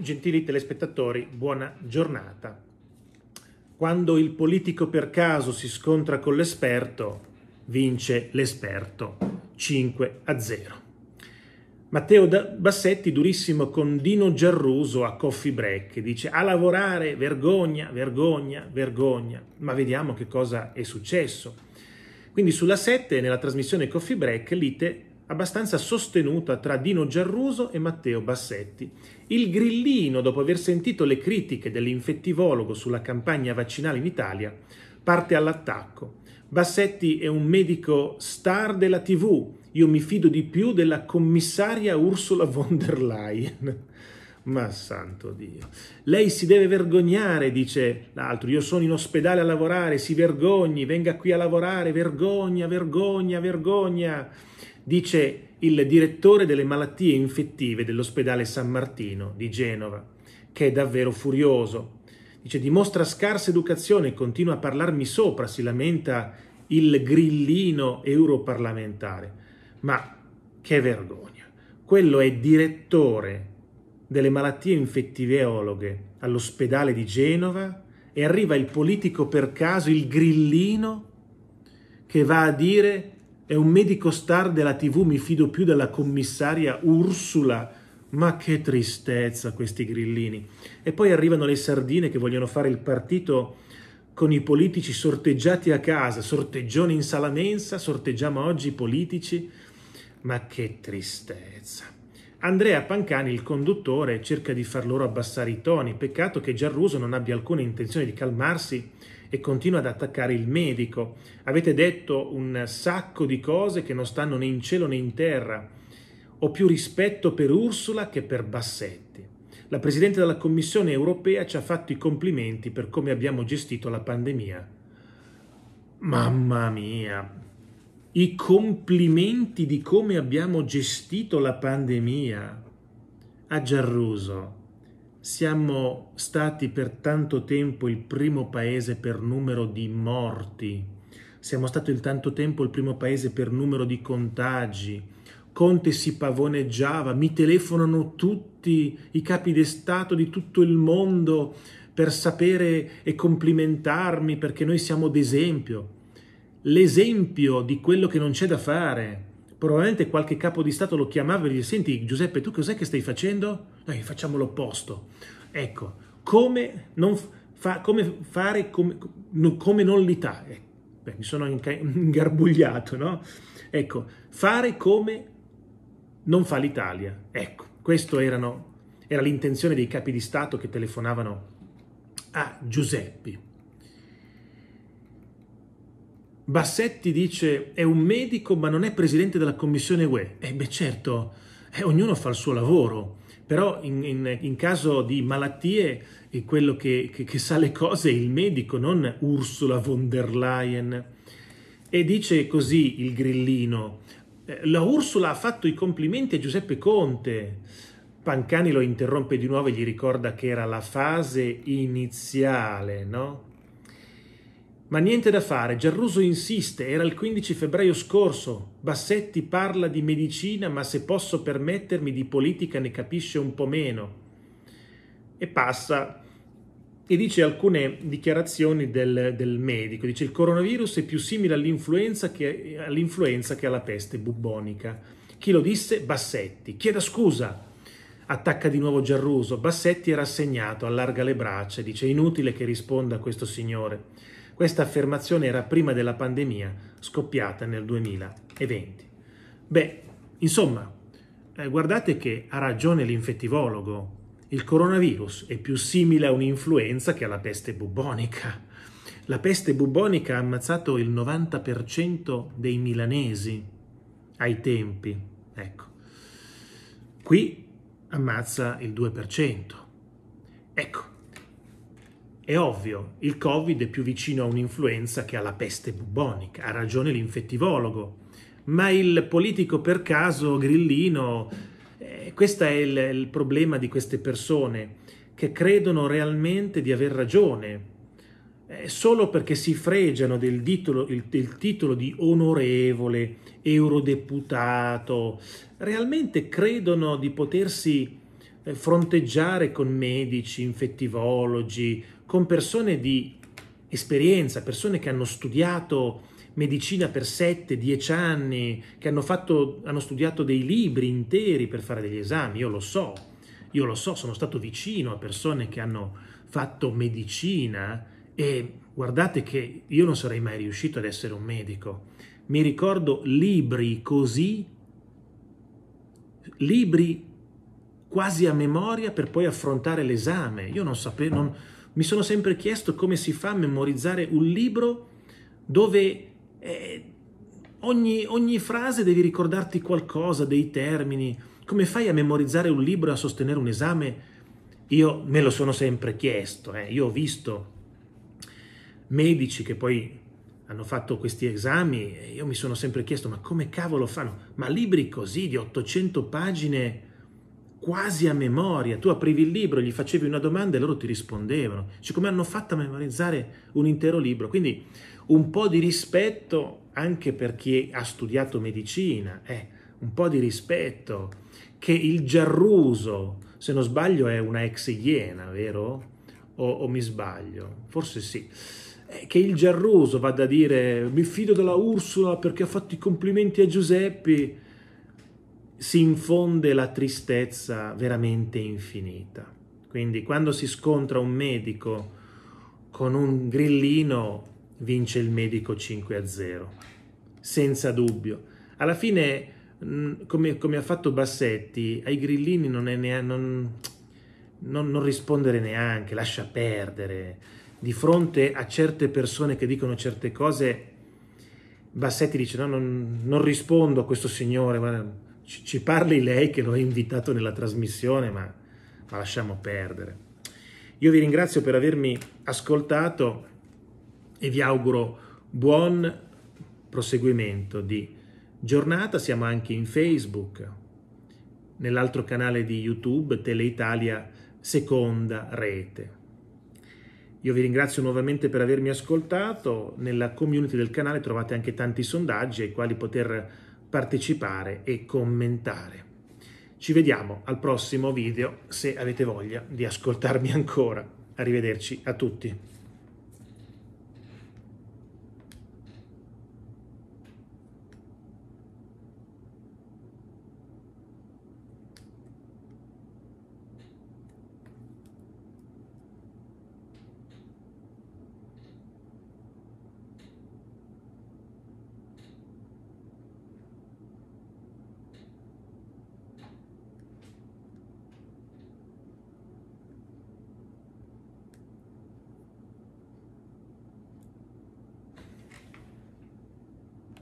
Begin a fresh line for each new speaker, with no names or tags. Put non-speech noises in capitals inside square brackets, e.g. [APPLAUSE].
Gentili telespettatori, buona giornata. Quando il politico per caso si scontra con l'esperto, vince l'esperto 5 a 0. Matteo Bassetti, durissimo con Dino Giarruso a Coffee Break, dice a lavorare, vergogna, vergogna, vergogna, ma vediamo che cosa è successo. Quindi sulla 7, nella trasmissione Coffee Break, Lite abbastanza sostenuta tra Dino Giarruso e Matteo Bassetti. Il grillino, dopo aver sentito le critiche dell'infettivologo sulla campagna vaccinale in Italia, parte all'attacco. Bassetti è un medico star della TV, io mi fido di più della commissaria Ursula von der Leyen. [LAUGHS] Ma santo Dio. Lei si deve vergognare, dice l'altro. Io sono in ospedale a lavorare, si vergogni, venga qui a lavorare, vergogna, vergogna, vergogna dice il direttore delle malattie infettive dell'ospedale San Martino di Genova, che è davvero furioso. Dice dimostra scarsa educazione e continua a parlarmi sopra, si lamenta il grillino europarlamentare. Ma che vergogna! Quello è direttore delle malattie infettiveologhe all'ospedale di Genova e arriva il politico per caso, il grillino, che va a dire è un medico star della TV, mi fido più della commissaria Ursula. Ma che tristezza questi grillini. E poi arrivano le sardine che vogliono fare il partito con i politici sorteggiati a casa, sorteggione in sala mensa, sorteggiamo oggi i politici. Ma che tristezza. Andrea Pancani, il conduttore, cerca di far loro abbassare i toni. Peccato che Giarruso non abbia alcuna intenzione di calmarsi e continua ad attaccare il medico. Avete detto un sacco di cose che non stanno né in cielo né in terra. Ho più rispetto per Ursula che per Bassetti. La Presidente della Commissione europea ci ha fatto i complimenti per come abbiamo gestito la pandemia. Mamma mia! I complimenti di come abbiamo gestito la pandemia a ah, Giarruso siamo stati per tanto tempo il primo paese per numero di morti, siamo stati il tanto tempo il primo paese per numero di contagi. Conte si pavoneggiava, mi telefonano tutti i capi di Stato di tutto il mondo per sapere e complimentarmi perché noi siamo d'esempio. L'esempio di quello che non c'è da fare. Probabilmente qualche capo di Stato lo chiamava e gli senti Giuseppe tu cos'è che stai facendo? Noi eh, facciamo l'opposto. Ecco, come, fa, come fare come, come non l'Italia? Eh, beh, mi sono ingarbugliato, no? Ecco, fare come non fa l'Italia. Ecco, questa era l'intenzione dei capi di Stato che telefonavano a Giuseppe. Bassetti dice è un medico ma non è presidente della commissione UE. Eh beh certo, eh, ognuno fa il suo lavoro però in, in, in caso di malattie è quello che, che, che, sa le cose è il medico, non Ursula von der Leyen. E dice così il grillino, eh, la Ursula ha fatto i complimenti a Giuseppe Conte. Pancani lo interrompe di nuovo e gli ricorda che era la fase iniziale, no? Ma niente da fare, Gerruso insiste, era il 15 febbraio scorso. Bassetti parla di medicina, ma se posso permettermi di politica ne capisce un po' meno. E passa e dice alcune dichiarazioni del, del medico. Dice il coronavirus è più simile all'influenza che, all'influenza che alla peste bubbonica. Chi lo disse? Bassetti. Chieda scusa. Attacca di nuovo Gerruso. Bassetti è rassegnato, allarga le braccia, dice inutile che risponda a questo signore. Questa affermazione era prima della pandemia scoppiata nel 2020. Beh, insomma, eh, guardate che ha ragione l'infettivologo. Il coronavirus è più simile a un'influenza che alla peste bubbonica. La peste bubbonica ha ammazzato il 90% dei milanesi ai tempi. Ecco. Qui ammazza il 2%. Ecco, è ovvio, il Covid è più vicino a un'influenza che alla peste bubbonica, ha ragione l'infettivologo, ma il politico per caso grillino, eh, questo è il, il problema di queste persone che credono realmente di aver ragione, eh, solo perché si fregiano del titolo, il, del titolo, di onorevole, eurodeputato, realmente credono di potersi eh, fronteggiare con medici, infettivologi, con persone di esperienza, persone che hanno studiato medicina per 7-10 anni, che hanno, fatto, hanno studiato dei libri interi per fare degli esami, io lo so, io lo so, sono stato vicino a persone che hanno fatto medicina e guardate che io non sarei mai riuscito ad essere un medico. Mi ricordo libri così, libri quasi a memoria per poi affrontare l'esame. Io non sapevo... Non, mi sono sempre chiesto come si fa a memorizzare un libro dove eh, ogni, ogni frase devi ricordarti qualcosa, dei termini. Come fai a memorizzare un libro e a sostenere un esame? Io me lo sono sempre chiesto, eh. io ho visto medici che poi hanno fatto questi esami e io mi sono sempre chiesto ma come cavolo fanno? Ma libri così di 800 pagine quasi a memoria. Tu aprivi il libro, gli facevi una domanda e loro ti rispondevano. Siccome hanno fatto a memorizzare un intero libro? Quindi un po' di rispetto anche per chi ha studiato medicina, eh, un po' di rispetto. Che il Giarruso, se non sbaglio, è una ex iena, vero? O, o mi sbaglio? Forse sì eh, che il Giarruso vada a dire mi fido della Ursula perché ha fatto i complimenti a Giuseppe si infonde la tristezza veramente infinita. Quindi quando si scontra un medico con un grillino, vince il medico 5 a 0, senza dubbio. Alla fine, mm, come, come ha fatto Bassetti, ai grillini non, neanche, non, non, non rispondere neanche, lascia perdere. Di fronte a certe persone che dicono certe cose, Bassetti dice no, non, non rispondo a questo signore, ci, ci parli lei che l'ho invitato nella trasmissione, ma, ma lasciamo perdere. Io vi ringrazio per avermi ascoltato e vi auguro buon proseguimento di giornata. Siamo anche in Facebook, nell'altro canale di YouTube, Teleitalia Seconda Rete. Io vi ringrazio nuovamente per avermi ascoltato. Nella community del canale trovate anche tanti sondaggi ai quali poter partecipare e commentare. Ci vediamo al prossimo video se avete voglia di ascoltarmi [LAUGHS] ancora. Arrivederci a tutti.